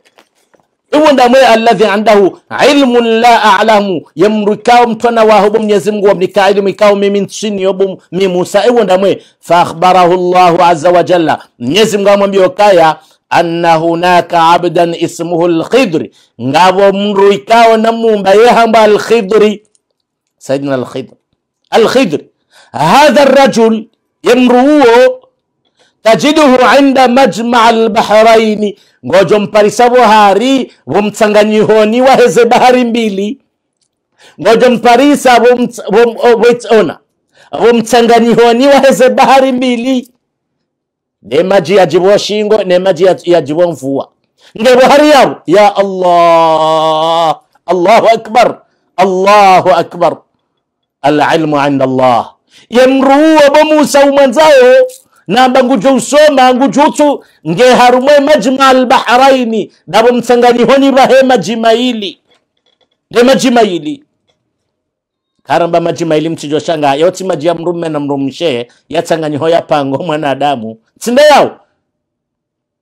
A: iwanda mwe alladhi andahu ilmu la a'lamu yamrikao mtwana wahobo mwenyezi Mungu wamnika ilmu ikao mimi nchini yobu mi Musa iwanda mwe fa akhbarahu Allahu azza wa jalla mwenyezi Mungu amwambia kaya anna hunaka abdan ismuhu al-khidri ngabo mru ikao namumba yehamba al-khidri sayyidina al-khidri al-khidri hadha ar-rajul yamruo tajiduhu inda majmaa lbahraini, ngojo mparisa bohari bo mtsanganyihoni waheze bahari mbili, ngojo mparisa oh, wetsona bo mtsanganyihoni waheze bahari mbili, ne maji yajibwa shingo ne maji yajibwa mvua nge bohari yabo. Ya Allah, Allahu akbar, Allahu akbar, alilmu inda Allah, yemruwa bo musa umwanzayo namba nguju usoma ngujutsu nge harumwe majma albahraini nabo msanganyihoni bahe majimaili nge majimaili karamba majimaili mchijo shanga yoti maji ya mrume na mrumshe yatsanganyiho yapango mwanadamu tsinde yao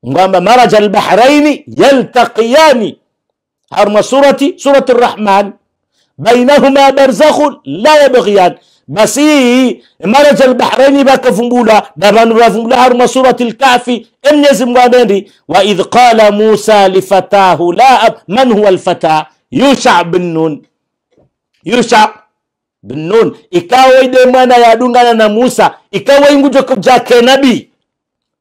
A: ngamba maraja albahraini yaltaqiyani harma surati surati arrahman bainahuma barzakhun la yabghiyan basi mara albahrani bakavumbula na vanhu vavumbula haruma surati lkafi emnyezi mungu anendi waidh qala musa lifatahu la ab man huwa lfata yusha bin nun yusha bin nun ikawa ide mwana yadungana na musa ikawa ingujo jake nabii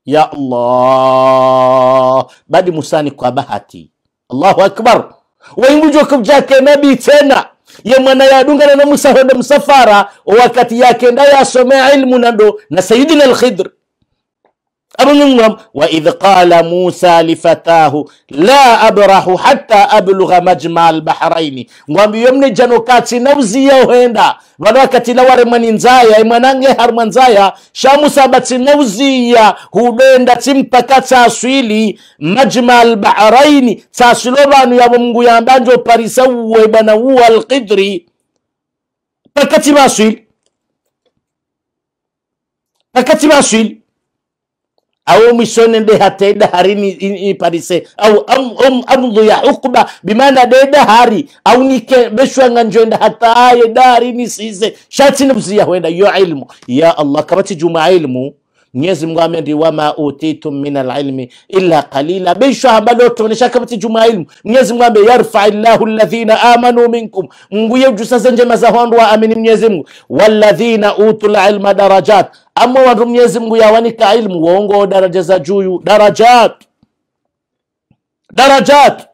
A: ya allah badi musani kwa bahati allahu akbar waingujo jake nabii tena ye mwana yadungana nomusahonda musafara owakati yakenda asomea ilmu nando na sayidina alkhidr abonumwam wa idh qala musa lifatahu la abrahu hatta ablugha majma albahraini ngwambi yomne jano katsi nauziya uhenda vana kati nawaremwani nzaya imwanange harmwa nzaya shamusa batsi nauziya hudenda tsimpaka tsaswili majma albahraini tsaswilo vanu yavo mngu yambanjo parisa uwe bwana uwa alqidri pakati vaswili pakati maswili awomwisone nde hataida harini iparise au amdhu ya ukba bimana de dahari aunike beshwanga njoenda hataye daharini size shatine buziya wenda yo ilmu ya allah kabati juma ilmu Mwenyezi Mungu ambendi wama utitum min alilmi illa qalila beishwa habali otoneshaka bati juma ilmu Mwenyezi Mungu ambe yarfa llahu alladhina amanu minkum Mungu yejusa ujusa zenje mazahondu wa amini Mwenyezi Mungu walladhina utul ilma darajat amma wandu Mwenyezi Mungu yawanika ilmu waongo daraja za juu darajat darajat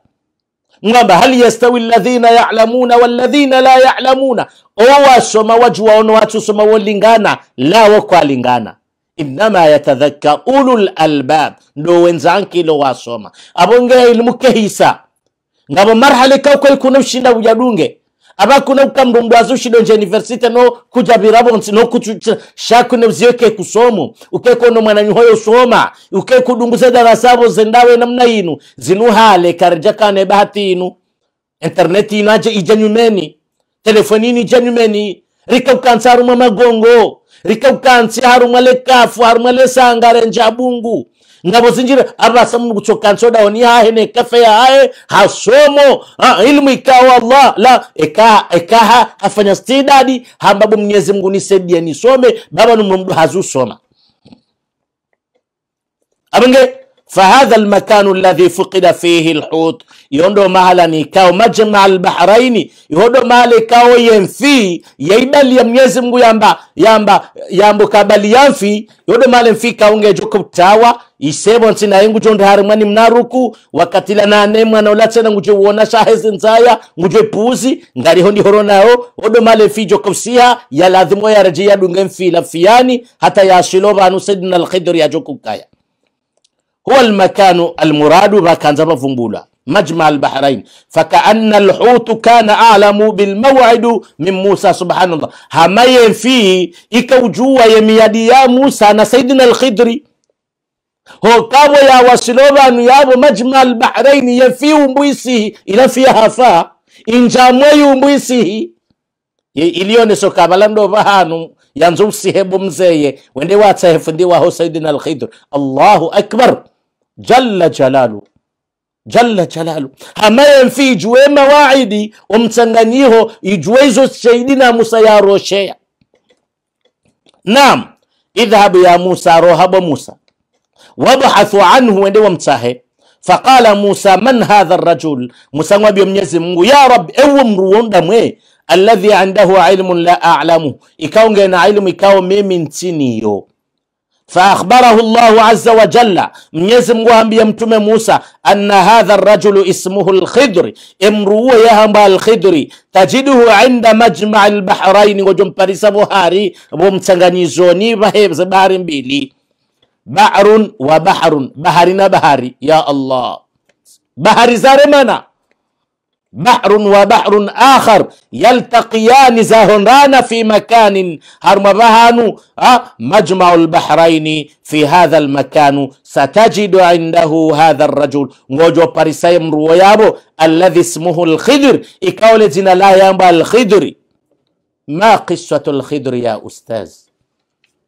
A: ngamba hal yastawi alladhina ya'lamuna walladhina la ya'lamuna soma wajua ono watu soma wolingana lawo kwalingana inama yatadhakkaru ulul albab ndo wenzankilo wasoma abonge ilmu kehisa ngabo marhale kaukoi kuna ushinda ujadunge aba kuna ukamndu mndu nje universite no kuja birabonsi no kuchucha shakune uziweke kusomo ukeko no mwananyu hoyo usoma ukeko dunguze darasabo zendawe namna inu zinuhale karja kane bahati inu interneti inaje ijanyumeni telefonini ijanyumeni rika ukansa haruma magongo rika ukansi harumwa lekafu harumwa lesangare njabungu ngabo zinjira arasa mungu chokanso daoni hahe ne kafe hahe hasomo ha, ah, ilmu ikawa Allah la eka ekaha afanya stidadi hambabu Mwenyezi Mungu nisaidie nisome baba numwe mdu soma abenge fahadha lmakanu alladhi fuqida fihi lhut yondo mahala nikao majmaa albahraini yodo mahala ikao yemfi yeibali ya mnyezi mngu yamba yamba yambo yamfi yodo mahala mfi kaunge isebo ntsina yengu jonde hari mnaruku wakati nane mwana ulatsena nguje uona shahezi nzaya nguje puzi ngariho ndi horonao odo male fi jokopsiha ya lazimo ya rejea dunge mfi fiyani hata ya shilo banu sidna ya jokukaya هو المكان المراد زبا فنبولا مجمع البحرين فكأن الحوت كان أعلم بالموعد من موسى سبحان الله هما ينفي إكوجوا يميادي يا موسى نسيدنا الخضري هو كابو يا وسلوبا نيابو مجمع البحرين ينفي ومبويسيه إلا فيها فا injamwe yumbwisihi iliyone sokabala ndova بحانو ينزو سيهبو مزيه وندي watsahefu ndi واهو سيدنا الخضر الله أكبر جل جلاله جل جلاله هما ينفي جوي مواعيدي ومتنغنيه يجويزو سيدنا موسى يا روشيا نعم اذهب يا موسى روهب موسى وابحثوا عنه وندي ومتاهي فقال موسى من هذا الرجل موسى وابي يمنيزي مو يا رب ايو مروون دموي إيه؟ الذي عنده علم لا اعلمه يكاون علم يكاون ميمين تيني فأخبره الله عز وجل نزم وهم يمتم موسى أن هذا الرجل اسمه الخضر امروه يهم الخضر تجده عند مجمع البحرين وجم باريس بوهاري بومتغني زوني بحيب زبار بيلي بحر وبحر بحرنا بحري يا الله بحر زارمنا بحر وبحر آخر يلتقيان زهران في مكان هرمبهان آه، مجمع البحرين في هذا المكان ستجد عنده هذا الرجل موجو باريسايم رويابو الذي اسمه الخضر إكاولة لا يامبا الخضر ما قصة الخضر يا أستاذ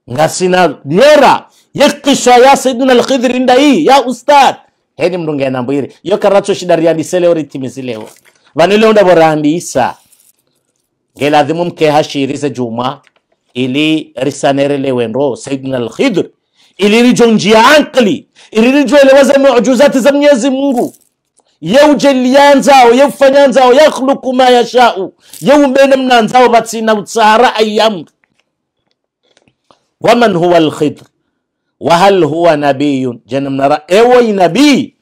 A: نسينا نيرا يقصة يا سيدنا الخضر عند إيه يا أستاذ هني مرونجنا بيري يكرر شو شدر يا دي سلوري تيمزي vanilo nda ndavorambisa ngelathimu mkehashirize juma ili risanerele wendo saidina khidr ili lijonjia ankli ili lijoelewaze muujuzati za mnyezi mungu ya ya yeujelyanzao yeufanyanzao yakhluku ma yashau yeumene mnanzao batina utsara ayamri waman huwa al alkhidr wahal huwa nabiyun jene mnara ewo inabii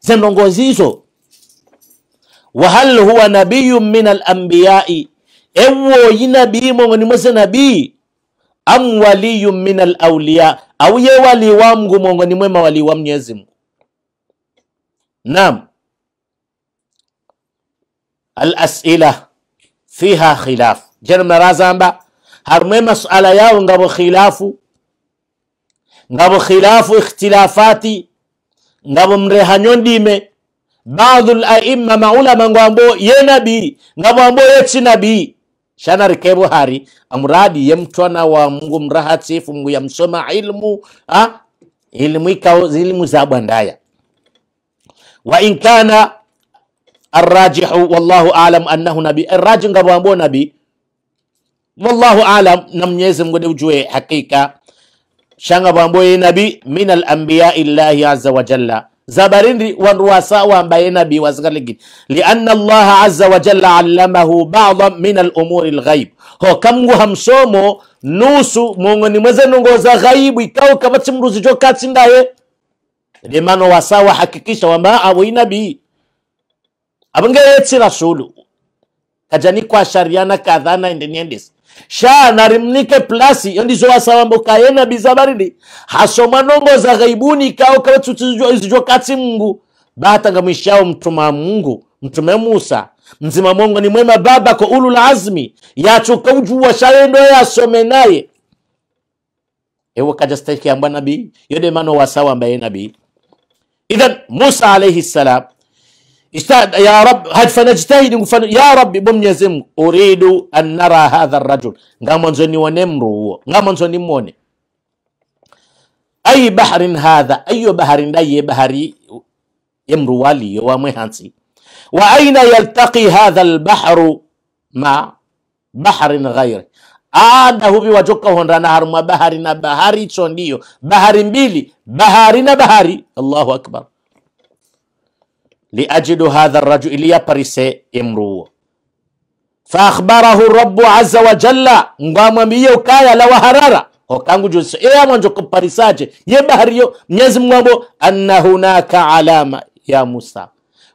A: zenongozizo wa hal huwa nabiyyun min al anbiyai ewo yinabi mongoni mwese nabii am waliyun min al awliya au ye wali wangu mongoni mwe mawali wa Mwenyezi Mungu. Naam, al as'ila fiha khilaf jeno mnarazamba harumwe masala yawo ngabo khilafu ngabo khilafu ikhtilafati ngabo mrehanyondime ba'dul a'imma maulama ngwambo ye nabii ngabwambo ye chinabii shanari ke buhari amradi ye mtwana wa mungu mrahatifu mungu msoma ilmu ha? ilmu ikao zilimu za bandaya wa in kana arrajihu wallahu alam annahu nabi arraji ngabwambo nabii wallahu alam na mnyezi mgode ujue hakika shanga bwambo ye nabii min al anbiya illahi azza wa jalla zabarindi wandu wasa wambaye nabi wazikaligi lianna allaha azza wa jalla allamahu bada min alumuri lghaib ho kamngu hamsomo nusu mongoni mwezenongo za ghaibu ikao kavatsi mruzi chokatsi ndaye limano wasa wahakikisha wamba awoi nabii avangeyetsi rasulu kajani kwashariana kadha naendeniendesa shana rimnike plasi yondizo wasawamboka yena bizabarili hasoma za ghaibuni kao kawa kati mungu batanga mwishao mtuma mungu mtume musa mzima mongo ni mwema baba ko ulul azmi yachoka shalendo yasome naye ewo kajastaikiambwa nabii yode mano wasawambaye nabii idhan musa alaihi salam Ista, ya rab hadi fanajitahidi ngufano ya rabbi bo Mwenyezi Mungu, uridu an nara hadha rajul, ngamwanzo nione mru huo, ngamwanzo nimwone. Ayi baharin hadha, ayo bahari ndaye bahari yemru waliyo wamwe hansi wa aina yaltaqi hadha albahru huvi wajoka hondana harumwa bahari na bahari, cho ndiyo bahari mbili, bahari na bahari. Allahu akbar ajidu hadha rajul ili yaparise emruwo fa akhbarahu rabbu azza wa jalla ngwamwambiye ukaya la waharara hokangu jose eya mwanjo kuparisaje ye bahariyo mnyezi mwambo anna hunaka alama ya musa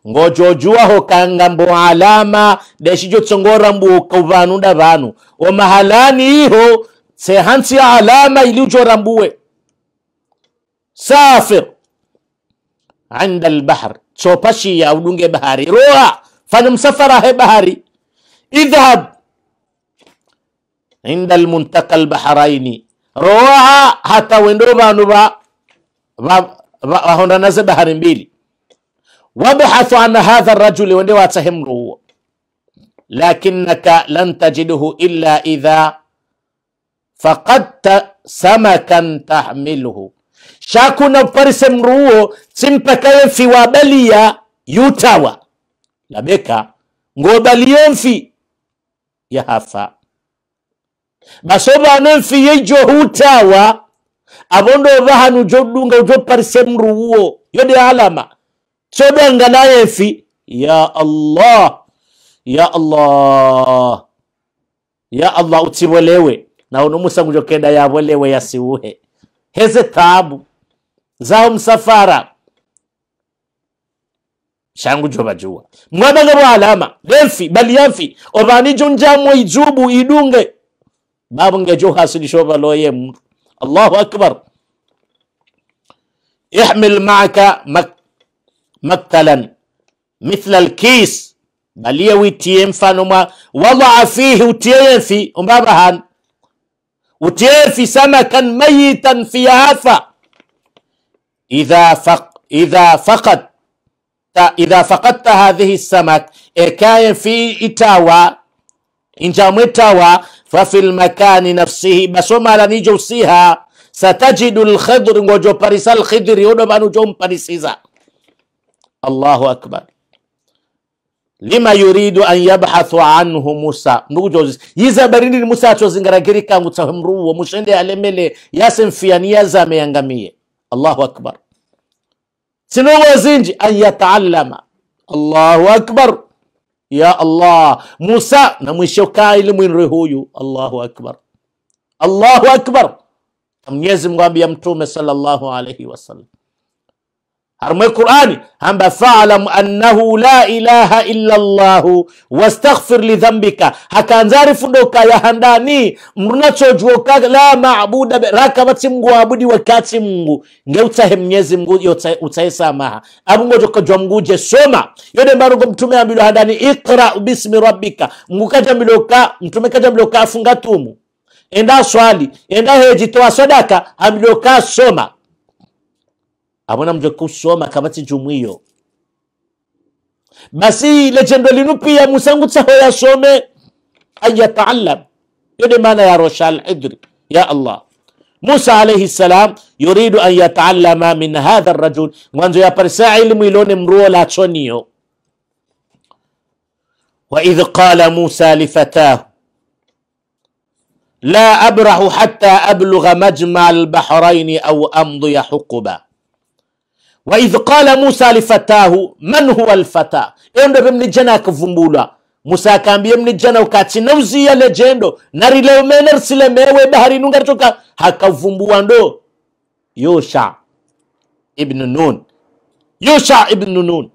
A: ngojojua hokanga mbo alama deshijo tsongora mbu da vanu omahalani iho sehansi ili alama iliujorambuwe safir عند البحر تشوبشي يا ولونج بحري روح فنم سفره بحري اذهب عند المنتقى البحرين روح حتى وندوبا نوبا هنا نزل بحر بيلي وابحث عن هذا الرجل وندي واتهمه لكنك لن تجده إلا إذا فقدت سمكا تحمله shakuna uparise mruo wa wabaliya yutawa labeka ngobaliyenfi yahafa basobanenfi yejo hutawa abondo bahanu ujodunga ujoparise mruo yode alama sodanganayenfi ya allah ya allah ya allah utibolewe na unomusangujokenda yabolewe yasiuhe heze tabu zaho msafara shangu joba bajua mwabanga bwa alama denfi bali yafi obani jo njamwe ijubu idunge babu ngejo hasili shoba loye Allahu akbar ihmil maaka mak maktalan mithla alkis baliye witiye mfano mwa wadaa afihi utiye fi umbaba han utiye fi samakan mayitan fi fiyahafa idha faq idha faqat ta idha faqatta hadhihi samak ekaye fi itawa injamwetawa fa fil makani nafsihi basomala nijo usiha satajidu lkhidri ngojo parisa lkhidri odo manu jo mparisiza allahu akbar lima yuridu an yabhathu anhu musa ndugujozi yiza barindi musa atozingara giri kangu tsamruwo mushende alemele yasemfiyani yazame الله أكبر شنو وزنج أن يتعلم الله أكبر يا الله موسى نمشو كايل من رهويو الله أكبر الله أكبر أم يزم amwambia Mtume sallallahu alaihi wasallam harmoye qur'ani amba fa'lam annahu la ilaha illa llahu wastaghfir li dhambika hakanzari fundoka yahandani mrunachojwoka la mabuda rakabati vatsi mngu waabudi wakati mngu ngeutsahe mnyezi mngu utahe samaha abungojokajwa mnguje soma yode mbarungo mtume ambilo handani iqra bismi rabbika mngu kajambiloka mtume kajambiloka afunga tumu enda swali enda heji sadaka ambilo ka soma abona mje kusoma kabati jumuiyo basi legendo linupia musangutsa ho yasome ayataallam yode maana ya roshal idri ya allah موسى عليه السلام يريد أن يتعلم من هذا الرجل منذ يبرسى علم لون امرو لا تونيو وإذ قال موسى لفتاه لا أبرح حتى أبلغ مجمع البحرين أو أمضي حقبا idh qala musa lifatahu man huwa lfata eyo ndo vemnijana akavumbulwa musa akaambie mnijana ukatinauziya lejendo narileume nersilemewe baharinu ngaritoka hakavumbua ndo yosha ibnu nun yosha ibnu nun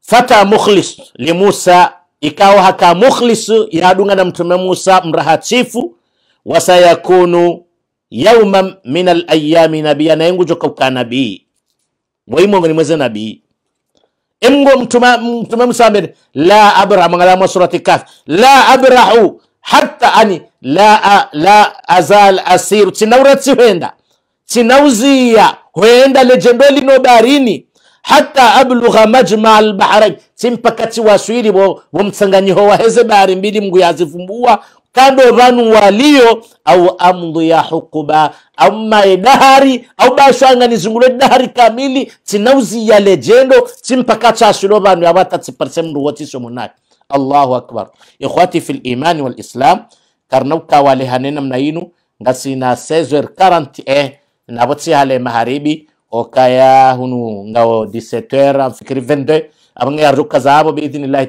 A: fata mukhlis limusa ikawa haka mukhlis yadunga na mtume musa mrahatifu wasayakunu yauma min alayami nabii anayengujoka uka nabii mwaimongo ni mweze nabii emgo mtuma mtuma musamir la abra mangala mwa surati kaf la abrahu hatta ani la la azal asiru tinaura tsihenda tinauzia huenda lejendoli no barini hatta ablugha majma albahrain timpakati waswili wo, wo msanganyiho wa hezebari mbili mguyazivumbua kadovan walio au amdu ya hukuba aumaye dahari au bashanganizungule dahari kamili tinauzi ya lejendo timpaka chashilo vanu yavatatsiparise mndu wotiso munaye allahu akbar ikhwati fi limani walislam karnauka walehane ngasina 16h41 eh, navotsihale maharibi okaya hunu ngao 17h 22 abangeyaruka zabo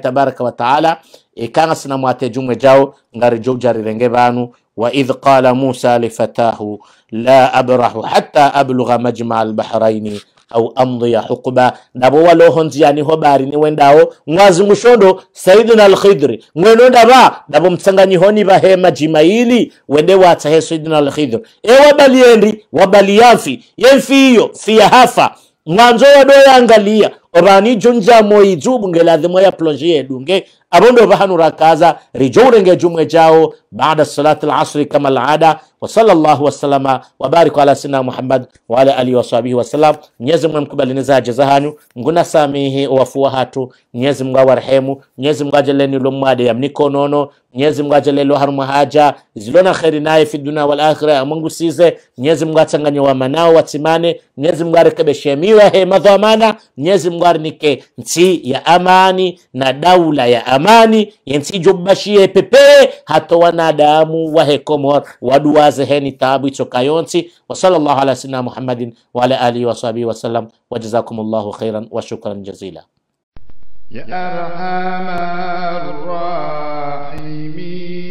A: tabaraka wataala ikanga sina mwate jumwe jao ngari jogja rirenge banu wa idh qala musa lifatahu la abrahu hatta ablugha majmaa albahraini au amdiya hukba nabo waloho njiani hobari ni wendao ngwazi mushondo saidina alkhidri ngwenonda ba nabo mtsanganyihoni bahema jimaili wende watsahe saidina alkhidri ewabaliendi wabaliyamfi yemfiyo hafa mwanzo wadoyangalia orani junja moi moyi la lazima ya plonji plonje yedunge abondo bahanura kaza nge jumwe jao baada salati al-asri kama la ada wa sallallahu wasallama wa bariku ala sina Muhammad wa ala alihi wa wa wasallam. nyezi mga mkubali niza zahanyu nguna samihi wafua hatu Mwenyezi Mungu awarehemu Mwenyezi Mungu ajaleni lomwade ya nono nyezi mga ajalelo haruma haja zilona khairi nae fi duna wal akhira ya Mungu size nyezi mga atanganye wa manao watimane Mwenyezi Mungu arekebeshe miwa he madhamana nyezi mga karne ke nsi ya amani na daula ya amani yensi jobbashie pepe hato wanadamu wa hekomor wahekomor tabu ito kayonsi wa sallallahu ala sayyidina muhammadin wa ala alihi wa sahbihi wa sallam wa jazakumullahu khairan wa shukran jazila ya arhamar rahimin